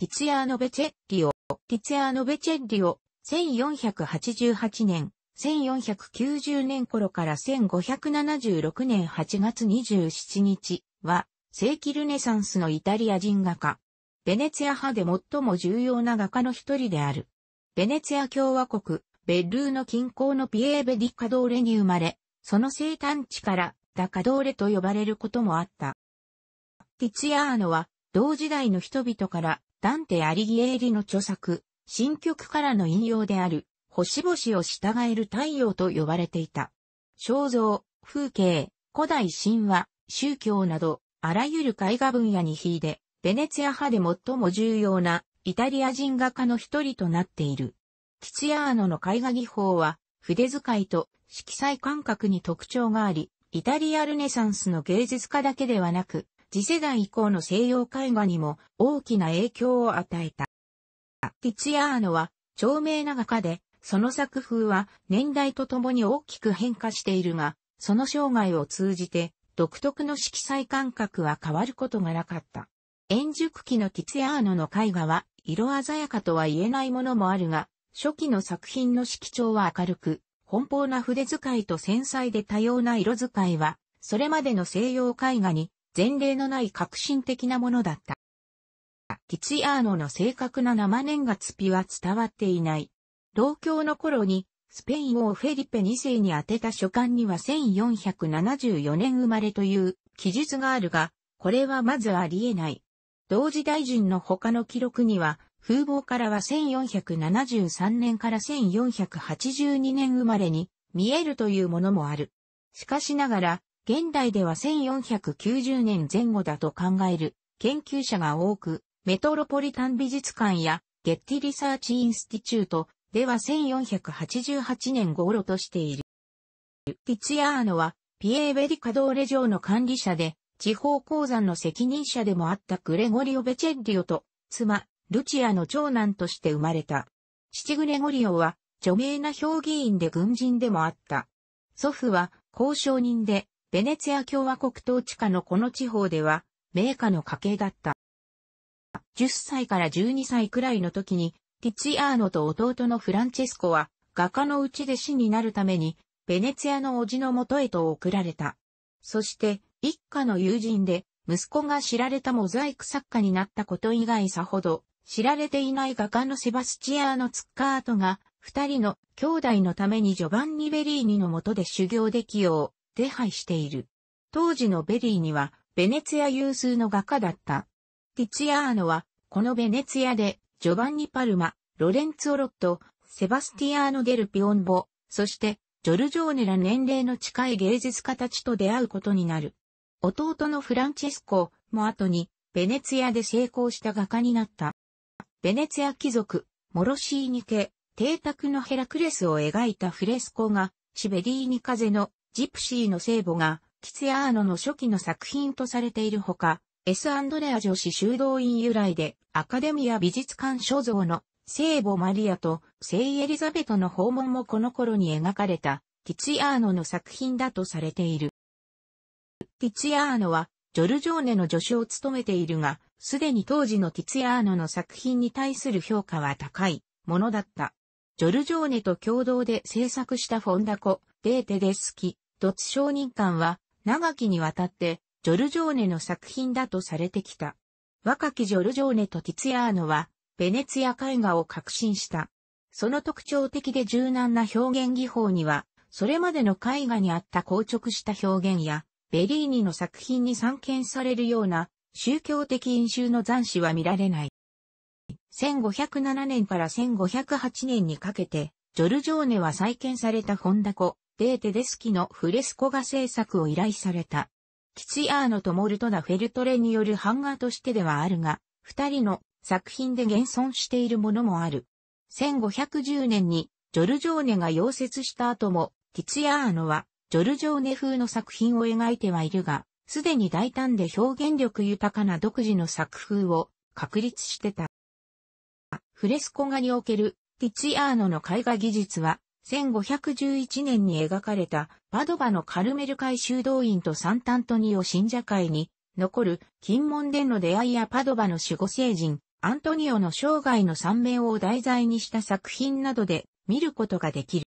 ティツィアーノ・ベチェッリオ、ティツィアーノ・ベチェッリオ、1488年、1490年頃から1576年8月27日は、世紀ルネサンスのイタリア人画家。ベネツィア派で最も重要な画家の一人である。ベネツィア共和国、ベッルーの近郊のピエーベディカドーレに生まれ、その生誕地からダカドーレと呼ばれることもあった。ティツィアーノは、同時代の人々からダンテ・アリギエーリの著作、新曲からの引用である、星々を従える太陽と呼ばれていた。肖像、風景、古代神話、宗教など、あらゆる絵画分野にいで、ベネツィア派で最も重要なイタリア人画家の一人となっている。キツヤーノの絵画技法は、筆使いと色彩感覚に特徴があり、イタリアルネサンスの芸術家だけではなく、次世代以降の西洋絵画にも大きな影響を与えた。ティツィアーノは長命な画家で、その作風は年代とともに大きく変化しているが、その生涯を通じて独特の色彩感覚は変わることがなかった。円熟期のティツィアーノの絵画は色鮮やかとは言えないものもあるが、初期の作品の色調は明るく、奔放な筆遣いと繊細で多様な色遣いは、それまでの西洋絵画に前例のない革新的なものだった。ティツィアーノの正確な生年月日は伝わっていない。同郷の頃に、スペイン王フェリペ2世に宛てた書簡には1474年生まれという記述があるが、これはまずありえない。同時大臣の他の記録には、風貌からは1473年から1482年生まれに見えるというものもある。しかしながら、現代では1490年前後だと考える研究者が多く、メトロポリタン美術館やゲッティリサーチインスティチュートでは1488年頃としている。ティツィアーノはピエーベリカドーレ城の管理者で地方鉱山の責任者でもあったグレゴリオ・ベチェッリオと妻、ルチアの長男として生まれた。父グレゴリオは著名な評議員で軍人でもあった。祖父は交渉人でベネツィア共和国統治下のこの地方では、名家の家系だった。10歳から12歳くらいの時に、ティチアーノと弟のフランチェスコは、画家のうちで死になるために、ベネツィアの叔父のもとへと送られた。そして、一家の友人で、息子が知られたモザイク作家になったこと以外さほど、知られていない画家のセバスチアーノ・ツッカートが、二人の兄弟のためにジョバンニ・ベリーニのもとで修行できよう。手配している。当時のベリーには、ベネツィア有数の画家だった。ティィアーノは、このベネツィアで、ジョバンニ・パルマ、ロレンツォ・ロット、セバスティアーノ・デル・ピオンボ、そして、ジョルジョーネら年齢の近い芸術家たちと出会うことになる。弟のフランチェスコも後に、ベネツィアで成功した画家になった。ベネツィア貴族、モロシーニ家、邸宅のヘラクレスを描いたフレスコが、シベリーニ風のジプシーの聖母が、キツヤーノの初期の作品とされているほか、エス・アンドレア女子修道院由来で、アカデミア美術館所蔵の聖母マリアと聖エリザベトの訪問もこの頃に描かれた、キツヤーノの作品だとされている。キツヤーノは、ジョルジョーネの助手を務めているが、すでに当時のティツヤーノの作品に対する評価は高いものだった。ジョルジョーネと共同で制作したフォンダコ、デーテデスキ、ドツ商人館は長きにわたってジョルジョーネの作品だとされてきた。若きジョルジョーネとティツヤーノはベネツヤ絵画を革新した。その特徴的で柔軟な表現技法には、それまでの絵画にあった硬直した表現や、ベリーニの作品に散見されるような宗教的因習の残死は見られない。1507年から1508年にかけて、ジョルジョーネは再建された本ダコ、デーテデスキのフレスコ画制作を依頼された。キツィアーノとモルトナ・フェルトレによる版画としてではあるが、二人の作品で現存しているものもある。1510年にジョルジョーネが溶接した後も、ティツィアーノはジョルジョーネ風の作品を描いてはいるが、すでに大胆で表現力豊かな独自の作風を確立してた。フレスコ画におけるティツィアーノの絵画技術は1511年に描かれたパドバのカルメル会修道院とサンタントニオ信者会に残る金門での出会いやパドバの守護聖人アントニオの生涯の三名を題材にした作品などで見ることができる。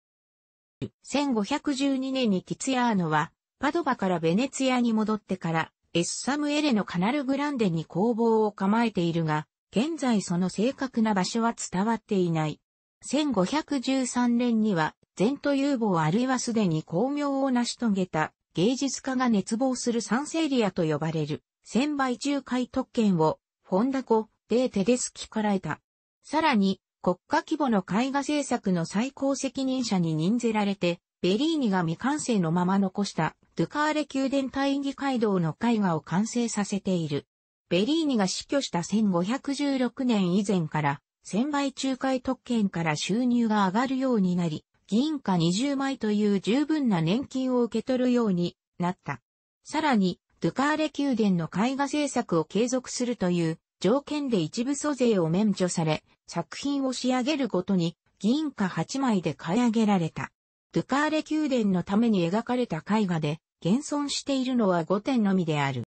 1512年にティツヤーノはパドバからベネツィアに戻ってからエッサムエレのカナルグランデに工房を構えているが、現在その正確な場所は伝わっていない。1513年には、前途有望あるいはすでに巧妙を成し遂げた芸術家が熱望するサンセリアと呼ばれる、千倍中海特権を、フォンダコ・デ・ーテデスキから得た。さらに、国家規模の絵画制作の最高責任者に任ぜられて、ベリーニが未完成のまま残した、ドゥカーレ宮殿大議会堂の絵画を完成させている。ベリーニが死去した1516年以前から、千倍仲介特権から収入が上がるようになり、銀貨20枚という十分な年金を受け取るようになった。さらに、ドゥカーレ宮殿の絵画制作を継続するという条件で一部租税を免除され、作品を仕上げるごとに銀貨8枚で買い上げられた。ドゥカーレ宮殿のために描かれた絵画で、現存しているのは5点のみである。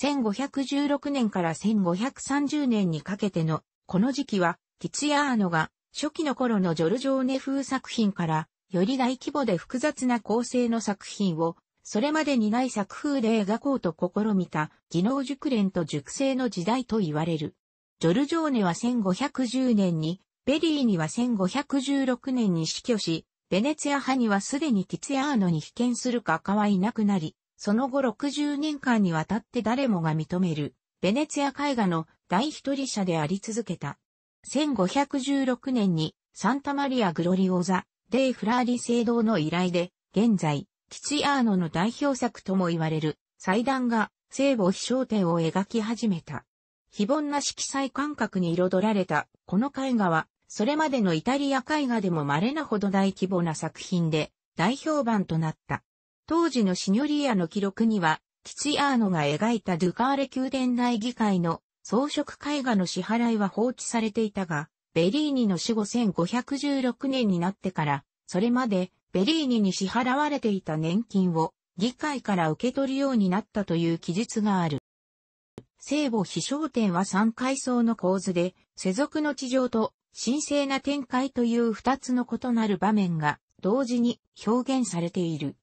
1516年から1530年にかけてのこの時期は、ティツヤーノが初期の頃のジョルジョーネ風作品から、より大規模で複雑な構成の作品を、それまでにない作風で描こうと試みた技能熟練と熟成の時代と言われる。ジョルジョーネは1510年に、ベリーには1516年に死去し、ベネツヤ派にはすでにティツヤーノに被験するかか愛いなくなり、その後60年間にわたって誰もが認める、ベネツヤ絵画の第一人者であり続けた。1516年にサンタマリア・グロリオザ・デイ・フラーリ聖堂の依頼で、現在、キチアーノの代表作とも言われる祭壇が聖母飛翔点を描き始めた。非凡な色彩感覚に彩られたこの絵画は、それまでのイタリア絵画でも稀なほど大規模な作品で大評判となった。当時のシニョリアの記録には、キチアーノが描いたドゥカーレ宮殿内議会の装飾絵画の支払いは放置されていたが、ベリーニの死後1516年になってから、それまでベリーニに支払われていた年金を議会から受け取るようになったという記述がある。聖母飛翔天は3階層の構図で、世俗の地上と神聖な展開という2つの異なる場面が同時に表現されている。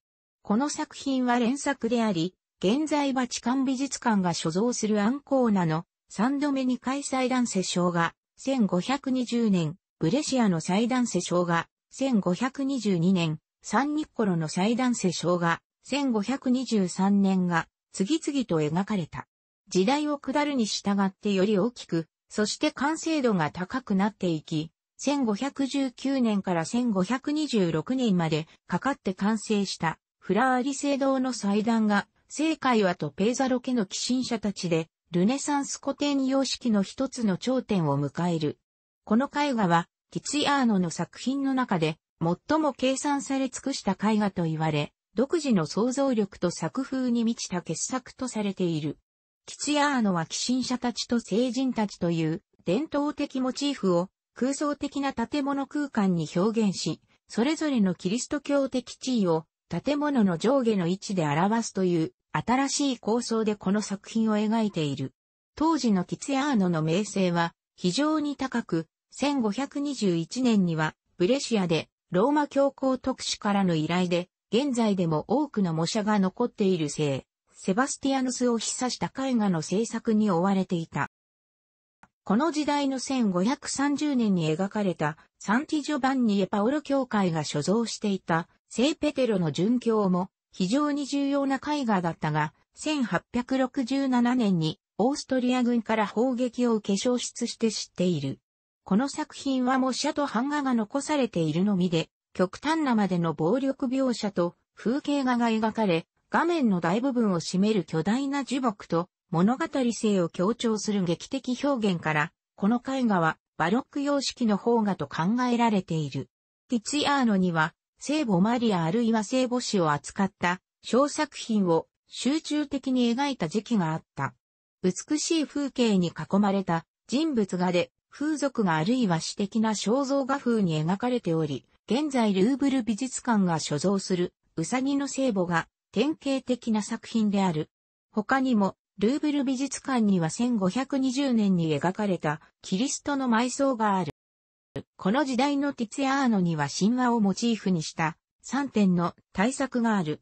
この作品は連作であり、現在バチカン美術館が所蔵するアンコーナの3度目に開催男性相が、1520年、ブレシアの祭壇世相が、1522年、サンニッコロの祭壇世相が、1523年が、次々と描かれた。時代を下るに従ってより大きく、そして完成度が高くなっていき、1519年から1526年までかかって完成したフラーリ聖堂の祭壇が、聖会はとペーザロ家の寄進者たちでルネサンス古典様式の一つの頂点を迎える。この絵画は、ティツィアーノの作品の中で、最も計算され尽くした絵画と言われ、独自の想像力と作風に満ちた傑作とされている。ティツィアーノは寄進者たちと聖人たちという伝統的モチーフを空想的な建物空間に表現し、それぞれのキリスト教的地位を建物の上下の位置で表すという新しい構想でこの作品を描いている。当時のキツヤーノの名声は非常に高く、1521年にはブレシアでローマ教皇特使からの依頼で、現在でも多くの模写が残っている聖、セバスティアヌスを示唆した絵画の制作に追われていた。この時代の1530年に描かれたサンティジョバンニエパオロ教会が所蔵していた聖ペテロの殉教も非常に重要な絵画だったが、1867年にオーストリア軍から砲撃を受け消失して知っている。この作品は模写と版画が残されているのみで、極端なまでの暴力描写と風景画が描かれ、画面の大部分を占める巨大な樹木と物語性を強調する劇的表現から、この絵画はバロック様式の方画と考えられている。ティツィアーノには聖母マリアあるいは聖母子を扱った小作品を集中的に描いた時期があった。美しい風景に囲まれた人物画で風俗があるいは詩的な肖像画風に描かれており、現在ルーブル美術館が所蔵するうさぎの聖母が典型的な作品である。他にも、ルーブル美術館には1520年に描かれたキリストの埋葬がある。この時代のティツヤーノには神話をモチーフにした3点の大作がある。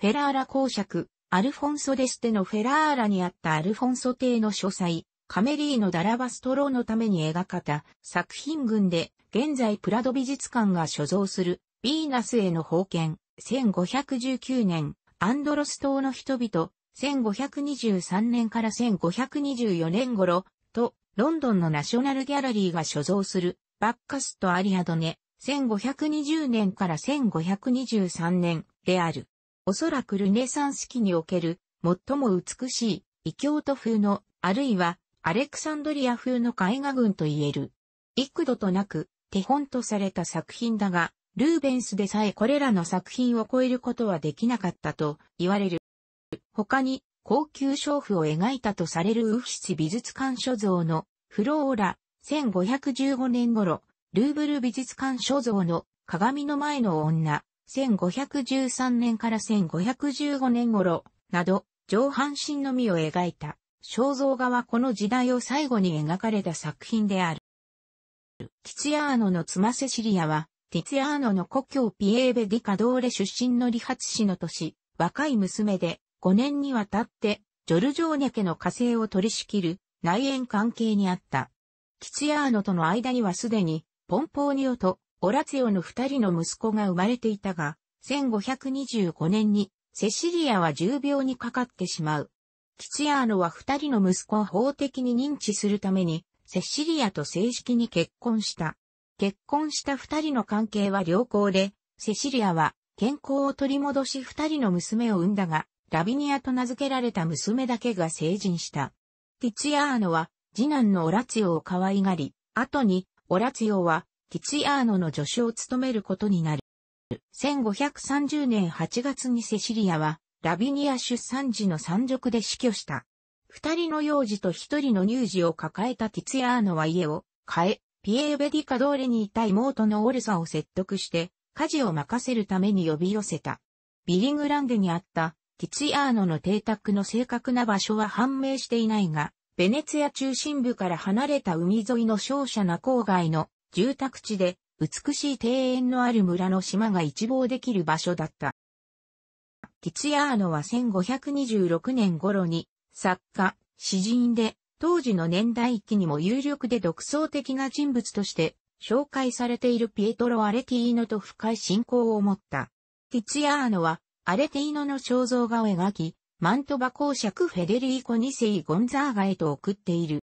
フェラーラ公爵、アルフォンソ・デステのフェラーラにあったアルフォンソ邸の書斎、カメリーノ・ダラバストローのために描かた作品群で、現在プラド美術館が所蔵する、ヴィーナスへの封建、1519年、アンドロス島の人々、1523年から1524年頃、と、ロンドンのナショナルギャラリーが所蔵するバッカスとアリアドネ、1520年から1523年である。おそらくルネサンス期における最も美しい異教徒風の、あるいはアレクサンドリア風の絵画群と言える。幾度となく手本とされた作品だが、ルーベンスでさえこれらの作品を超えることはできなかったと言われる。他に高級娼婦を描いたとされるウフシス美術館所蔵のフローラ、1515年頃、ルーブル美術館所蔵の鏡の前の女、1513年から1515年頃、など、上半身のみを描いた、肖像画はこの時代を最後に描かれた作品である。ティツヤーノの妻セシリアは、ティツヤーノの故郷ピエーベ・ディ・カドーレ出身の理髪師の年、若い娘で、5年にわたって、ジョルジョーニャ家の火星を取り仕切る、内縁関係にあった。キツヤーノとの間にはすでに、ポンポーニオとオラツヨの二人の息子が生まれていたが、1525年に、セシリアは重病にかかってしまう。キツヤーノは二人の息子を法的に認知するために、セシリアと正式に結婚した。結婚した二人の関係は良好で、セシリアは健康を取り戻し二人の娘を産んだが、ラビニアと名付けられた娘だけが成人した。ティツヤーノは次男のオラツィオを可愛がり、後に、オラツィオは、ティツィアーノの助手を務めることになる。1530年8月にセシリアは、ラビニア出産時の山賊で死去した。二人の幼児と一人の乳児を抱えたティツィアーノは家を変え、ピエーベディカドーレにいた妹のオルサを説得して、家事を任せるために呼び寄せた。ビリングランデにあったティツィアーノの邸宅の正確な場所は判明していないが、ベネツィア中心部から離れた海沿いの商社な郊外の住宅地で美しい庭園のある村の島が一望できる場所だった。ティツィアーノは1526年頃に作家、詩人で当時の年代記にも有力で独創的な人物として紹介されているピエトロ・アレティーノと深い信仰を持った。ティツィアーノはアレティーノの肖像画を描き、マントバ公爵フェデリーコ2世ゴンザーガへと送っている。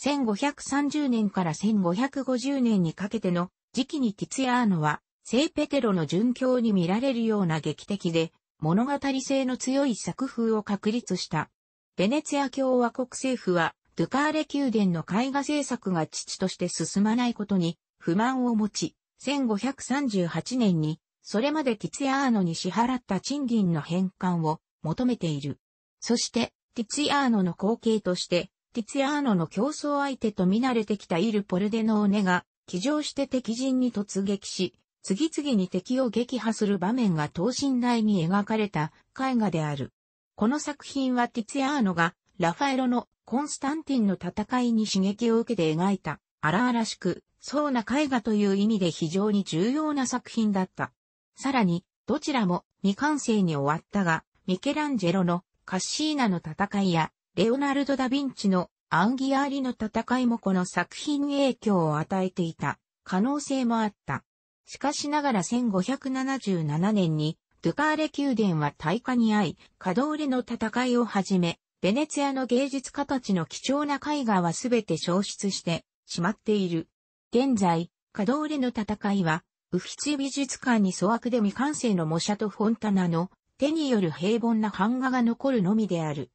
1530年から1550年にかけての時期にティツヤーノは、聖ペテロの殉教に見られるような劇的で、物語性の強い作風を確立した。ベネツィア共和国政府は、ドゥカーレ宮殿の絵画制作が父として進まないことに不満を持ち、1538年に、それまでティツヤーノに支払った賃金の返還を求めている。そして、ティツィアーノの後継として、ティツィアーノの競争相手と見慣れてきたイル・ポルデノーネが、騎乗して敵陣に突撃し、次々に敵を撃破する場面が等身大に描かれた絵画である。この作品はティツィアーノがラファエロのコンスタンティンの戦いに刺激を受けて描いた荒々しく、そうな絵画という意味で非常に重要な作品だった。さらに、どちらも未完成に終わったが、ミケランジェロのカッシーナの戦いや、レオナルド・ダ・ヴィンチのアンギアーリの戦いもこの作品に影響を与えていた可能性もあった。しかしながら1577年にドゥカーレ宮殿は大火に遭い、カドーレの戦いをはじめ、ベネツィアの芸術家たちの貴重な絵画はすべて消失してしまっている。現在、カドーレの戦いは、ウフィチ美術館に粗悪で未完成の模写とフォンタナの手による平凡な版画が残るのみである。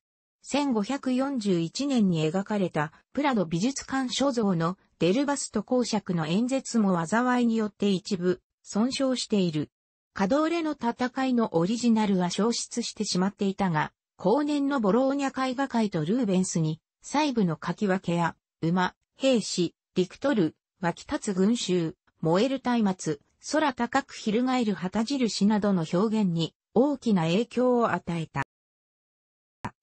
1541年に描かれたプラド美術館所蔵のデルバスト公爵の演説も災いによって一部損傷している。カドーレの戦いのオリジナルは消失してしまっていたが、後年のボローニャ絵画界とルーベンスに細部の書き分けや馬、兵士、陸トル、湧き立つ群衆、燃える松明、空高く翻る旗印などの表現に大きな影響を与えた。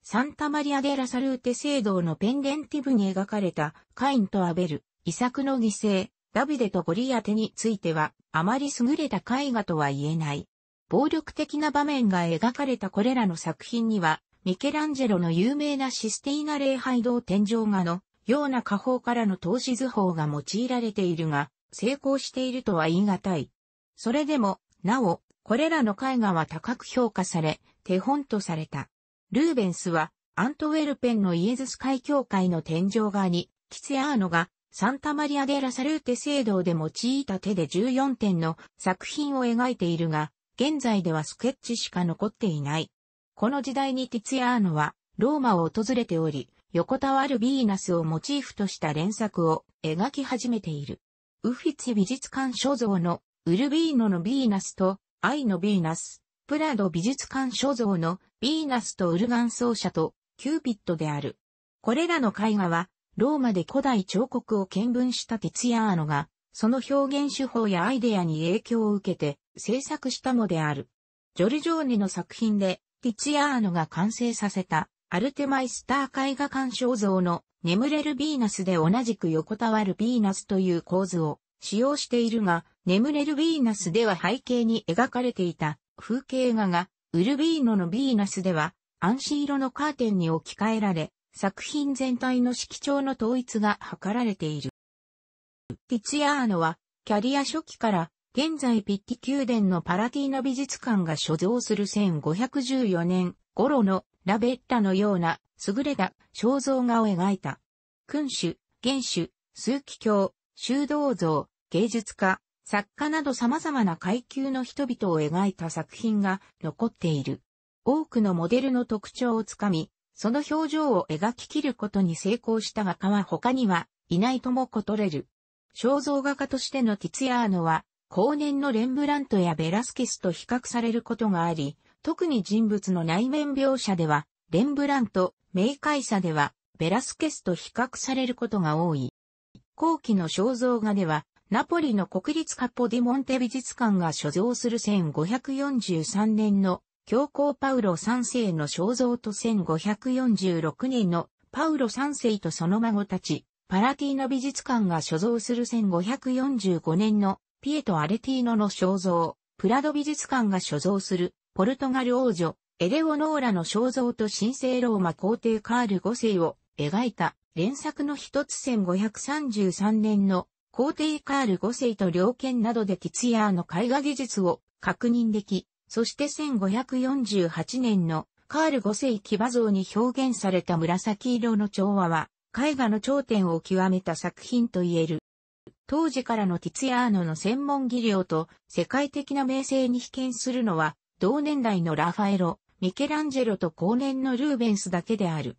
サンタマリア・デ・ラ・サルーテ聖堂のペンデンティブに描かれたカインとアベル、イサクの犠牲、ダビデとゴリアテについては、あまり優れた絵画とは言えない。暴力的な場面が描かれたこれらの作品には、ミケランジェロの有名なシスティーナ礼拝堂天井画のような下方からの投資図法が用いられているが、成功しているとは言い難い。それでも、なお、これらの絵画は高く評価され、手本とされた。ルーベンスは、アントウェルペンのイエズス会教会の天井側に、キツヤーノが、サンタマリア・デ・ラ・サルーテ聖堂で用いた手で14点の作品を描いているが、現在ではスケッチしか残っていない。この時代にティツヤーノは、ローマを訪れており、横たわるヴィーナスをモチーフとした連作を描き始めている。ウフィツィ美術館所蔵のウルビーノのヴィーナスと愛のヴィーナス、プラド美術館所蔵のヴィーナスとウルガン奏者とキューピットである。これらの絵画は、ローマで古代彫刻を見聞したティツヤーノが、その表現手法やアイデアに影響を受けて制作したのである。ジョルジョーニの作品で、ティツヤーノが完成させた、アルテマイスター絵画鑑賞像の眠れるヴィーナスで同じく横たわるヴィーナスという構図を、使用しているが、眠れるヴィーナスでは背景に描かれていた風景画が、ウルビーノのヴィーナスでは、暗視色のカーテンに置き換えられ、作品全体の色調の統一が図られている。ピツィアーノは、キャリア初期から、現在ピッティ宮殿のパラティーノ美術館が所蔵する1514年頃のラベッタのような優れた肖像画を描いた。君主、元首、枢機卿、修道像、芸術家、作家など様々な階級の人々を描いた作品が残っている。多くのモデルの特徴をつかみ、その表情を描き切ることに成功した画家は他にはいないともことれる。肖像画家としてのティツヤーノは、後年のレンブラントやベラスケスと比較されることがあり、特に人物の内面描写では、レンブラント、明快さでは、ベラスケスと比較されることが多い。後期の肖像画では、ナポリの国立カポディモンテ美術館が所蔵する1543年の教皇パウロ3世の肖像と1546年のパウロ3世とその孫たち、パラティーノ美術館が所蔵する1545年のピエト・アレティーノの肖像、プラド美術館が所蔵するポルトガル王女、エレオノーラの肖像と神聖ローマ皇帝カール5世を描いた連作の一つ1533年の皇帝カール5世と両県などでティツヤーの絵画技術を確認でき、そして1548年のカール5世騎馬像に表現された紫色の調和は、絵画の頂点を極めた作品と言える。当時からのティツヤーノの専門技量と世界的な名声に被験するのは、同年代のラファエロ、ミケランジェロと後年のルーベンスだけである。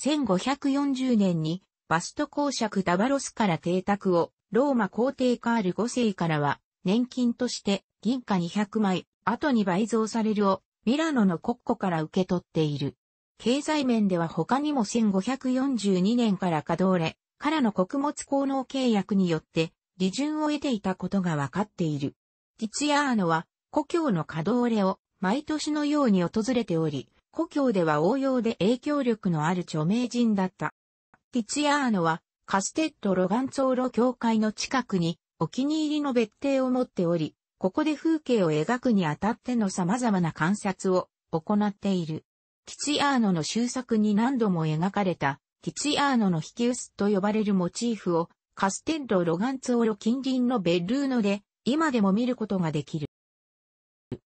1540年にバスト公爵ダバロスから邸宅をローマ皇帝カール5世からは、年金として銀貨200枚、後に倍増されるを、ミラノの国庫から受け取っている。経済面では他にも1542年から稼働れ、からの穀物効能契約によって、利潤を得ていたことが分かっている。ティツアーノは、故郷の稼働れを毎年のように訪れており、故郷では応用で影響力のある著名人だった。ティツアーノは、カステッド・ロガンツォーロ教会の近くにお気に入りの別邸を持っており、ここで風景を描くにあたっての様々な観察を行っている。ティアーノの終作に何度も描かれた、ティアーノの引き薄と呼ばれるモチーフを、カステッド・ロガンツォーロ近隣のベルーノで、今でも見ることができる。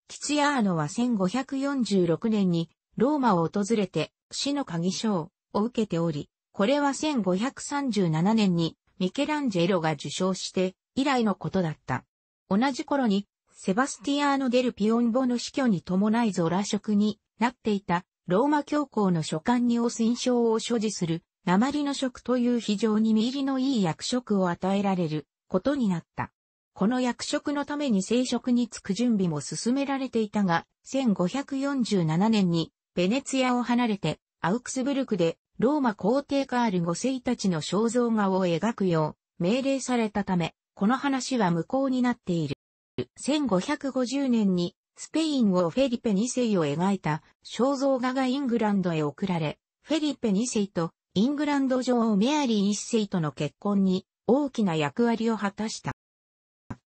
ティアーノは1546年にローマを訪れて、死の鍵賞を受けており、これは1537年にミケランジェロが受賞して以来のことだった。同じ頃にセバスティアーノ・デル・ピオンボの死去に伴いゾラ職になっていたローマ教皇の書簡に汚染症を所持する鉛の職という非常に身入りのいい役職を与えられることになった。この役職のために聖職に就く準備も進められていたが、1547年にベネツィアを離れてアウクスブルクでローマ皇帝カール五世たちの肖像画を描くよう命令されたため、この話は無効になっている。1550年にスペイン王フェリペ2世を描いた肖像画がイングランドへ送られ、フェリペ2世とイングランド女王メアリー1世との結婚に大きな役割を果たした。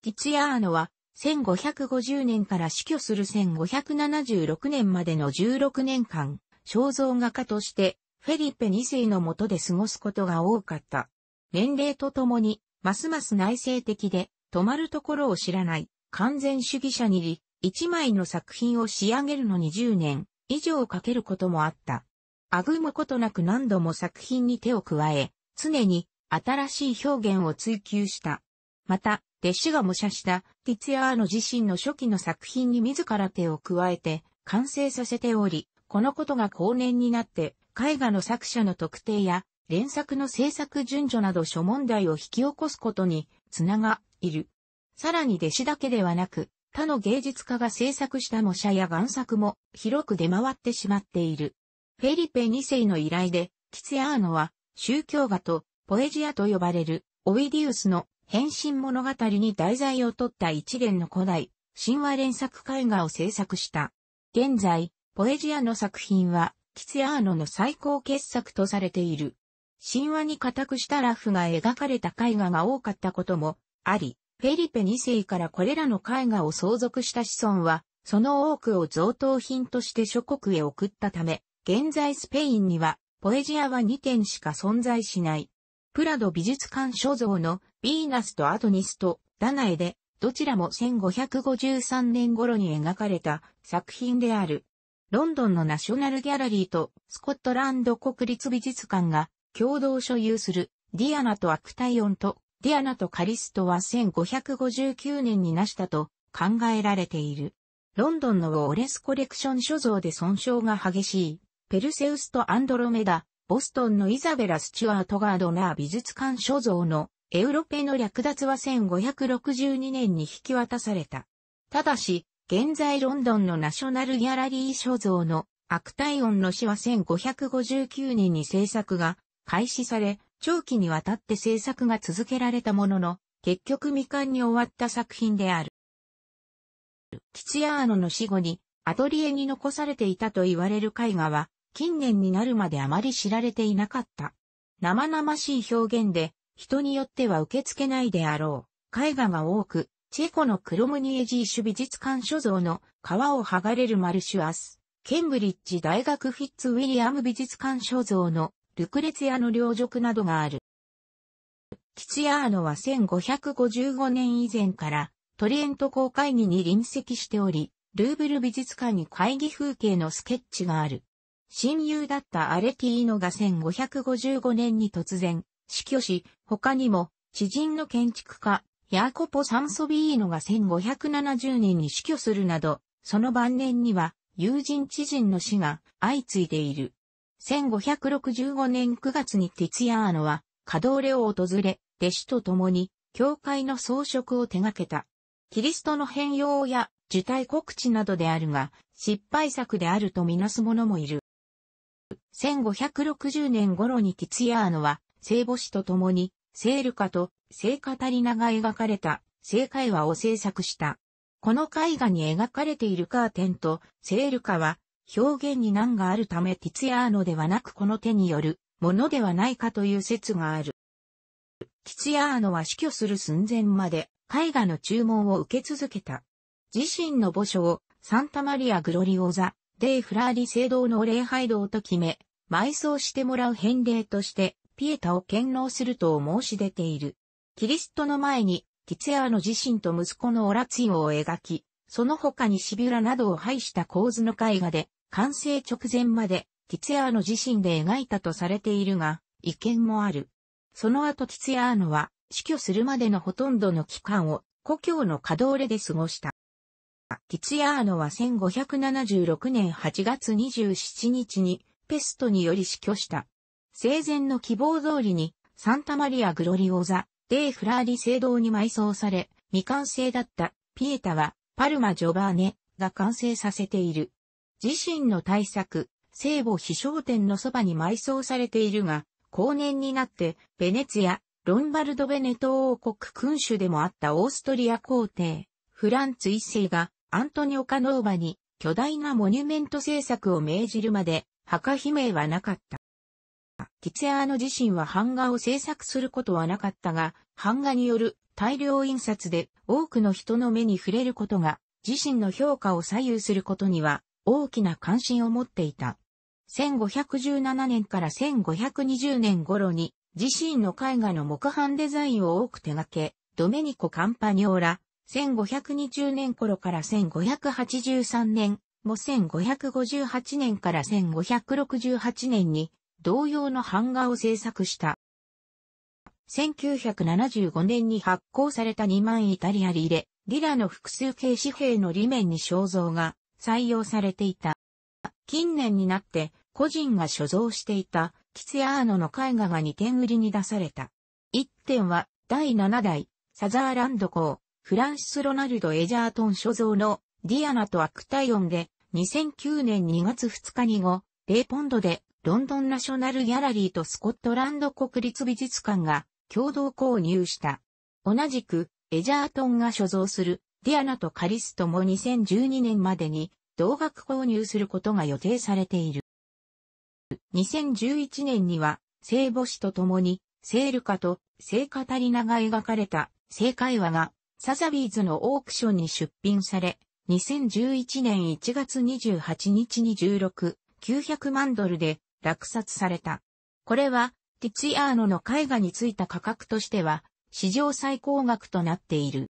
ティツヤーノは1550年から死去する1576年までの16年間、肖像画家としてフェリペ2世の下で過ごすことが多かった。年齢とともに、ますます内省的で、止まるところを知らない、完全主義者に一枚の作品を仕上げるのに10年以上かけることもあった。あぐむことなく何度も作品に手を加え、常に新しい表現を追求した。また、弟子が模写したティツヤーノ自身の初期の作品に自ら手を加えて完成させており、このことが後年になって絵画の作者の特定や、連作の制作順序など諸問題を引き起こすことにつながいる。さらに弟子だけではなく、他の芸術家が制作した模写や贋作も広く出回ってしまっている。フェリペ2世の依頼で、キツヤーノは宗教画とポエジアと呼ばれるオビディウスの変身物語に題材を取った一連の古代神話連作絵画を制作した。現在、ポエジアの作品はキツヤーノの最高傑作とされている。神話に固くしたラフが描かれた絵画が多かったこともあり、フェリペ2世からこれらの絵画を相続した子孫は、その多くを贈答品として諸国へ送ったため、現在スペインには、ポエジアは2点しか存在しない。プラド美術館所蔵のヴィーナスとアドニスとダナエで、どちらも1553年頃に描かれた作品である。ロンドンのナショナルギャラリーとスコットランド国立美術館が共同所有するディアナとアクタイオンとディアナとカリストは1559年になしたと考えられている。ロンドンのウォーレスコレクション所蔵で損傷が激しい、ペルセウスとアンドロメダ、ボストンのイザベラ・スチュアート・ガードナー美術館所蔵のエウロペの略奪は1562年に引き渡された。ただし、現在ロンドンのナショナルギャラリー所蔵の悪体音の死は1559年に制作が開始され、長期にわたって制作が続けられたものの、結局未完に終わった作品である。キツヤーノの死後にアトリエに残されていたと言われる絵画は、近年になるまであまり知られていなかった。生々しい表現で、人によっては受け付けないであろう。絵画が多く、チェコのクロムニエジーシュ美術館所蔵の皮を剥がれるマルシュアス、ケンブリッジ大学フィッツウィリアム美術館所蔵のルクレツヤの領辱などがある。キツヤーノは1555年以前からトリエント公会議に臨席しており、ルーブル美術館に会議風景のスケッチがある。親友だったアレティーノが1555年に突然死去し、他にも知人の建築家ヤーコポ・サンソビーノが1570年に死去するなど、その晩年には友人知人の死が相次いでいる。1565年9月にティツィアーノは、カドーレを訪れ、弟子と共に、教会の装飾を手掛けた。キリストの変容や受胎告知などであるが、失敗作であるとみなす者もいる。1560年頃にティツヤーノは、聖母子と共に、セールカと聖カタリナが描かれた聖会話を制作した。この絵画に描かれているカーテンとセールカは表現に難があるためティツヤーノではなくこの手によるものではないかという説がある。ティツヤーノは死去する寸前まで絵画の注文を受け続けた。自身の墓所をサンタマリア・グロリオザ・デイ・フラーリ聖堂の礼拝堂と決め、埋葬してもらう返礼としてピエタを献納すると申し出ている。キリストの前に、ティツヤーノ自身と息子のオラツィオを描き、その他にシビュラなどを配した構図の絵画で、完成直前まで、ティツヤーノ自身で描いたとされているが、意見もある。その後ティツヤーノは、死去するまでのほとんどの期間を、故郷のカドーレで過ごした。ティツヤーノは1576年8月27日にペストにより死去した。生前の希望通りに、サンタマリア・グロリオザ・デー・フラーリ聖堂に埋葬され、未完成だったピエタは、パルマ・ジョバーネが完成させている。自身の大作、聖母秘書店のそばに埋葬されているが、後年になって、ベネツヤ、ロンバルド・ベネト王国君主でもあったオーストリア皇帝、フランツ一世がアントニオ・カノーバに巨大なモニュメント制作を命じるまで、墓悲鳴はなかった。ギツェアーノ自身は版画を制作することはなかったが、版画による大量印刷で多くの人の目に触れることが自身の評価を左右することには大きな関心を持っていた。1517年から1520年頃に自身の絵画の木版デザインを多く手掛け、ドメニコ・カンパニョーラ、1520年頃から1583年、も1558年から1568年に同様の版画を制作した。1975年に発行された2万イタリアリレ、リラの複数形紙幣の裏面に肖像が採用されていた。近年になって個人が所蔵していたキツヤーノの絵画が2点売りに出された。1点は第7代サザーランド公フランシス・ロナルド・エジャートン所蔵のディアナとアクタイオンで2009年2月2日に後、イポンドでロンドンナショナルギャラリーとスコットランド国立美術館が共同購入した。同じく、エジャートンが所蔵するディアナとカリストも2012年までに同額購入することが予定されている。2011年には、聖母子と共に、聖ルカと聖カタリナが描かれた聖会話がサザビーズのオークションに出品され、2011年1月28日に16、900万ドルで落札された。これは、ティツィアーノの絵画についた価格としては、史上最高額となっている。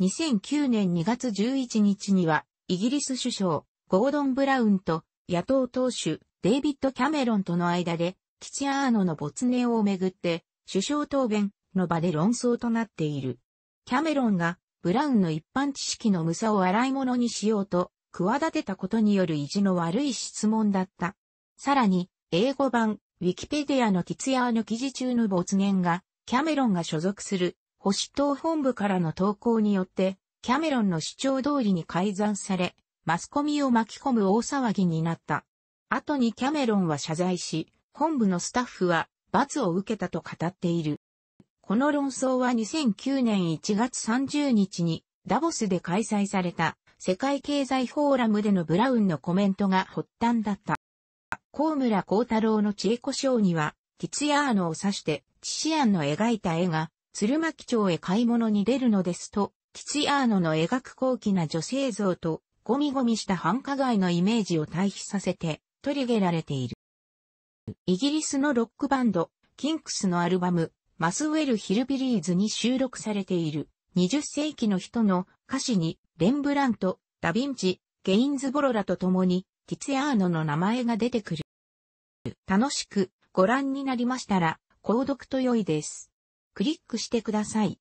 2009年2月11日には、イギリス首相、ゴードン・ブラウンと野党党首、デイビッド・キャメロンとの間で、ティツィアーノの没年をめぐって、首相答弁の場で論争となっている。キャメロンが、ブラウンの一般知識の無さを洗い物にしようと、企てたことによる意地の悪い質問だった。さらに、英語版、ウィキペディアのティツヤーの記事中の没言が、キャメロンが所属する保守党本部からの投稿によって、キャメロンの主張通りに改ざんされ、マスコミを巻き込む大騒ぎになった。後にキャメロンは謝罪し、本部のスタッフは罰を受けたと語っている。この論争は2009年1月30日にダボスで開催された世界経済フォーラムでのブラウンのコメントが発端だった。高村光太郎の知恵ョ障には、ティツヤーノを指して、チシアンの描いた絵が、鶴巻町へ買い物に出るのですと、ティツヤーノの描く高貴な女性像と、ゴミゴミした繁華街のイメージを対比させて、取り上げられている。イギリスのロックバンド、キンクスのアルバム、マスウェル・ヒルビリーズに収録されている、20世紀の人の歌詞に、レンブラント、ダヴィンチ、ゲインズボロラと共に、ティツヤーノの名前が出てくる。楽しくご覧になりましたら、購読と良いです。クリックしてください。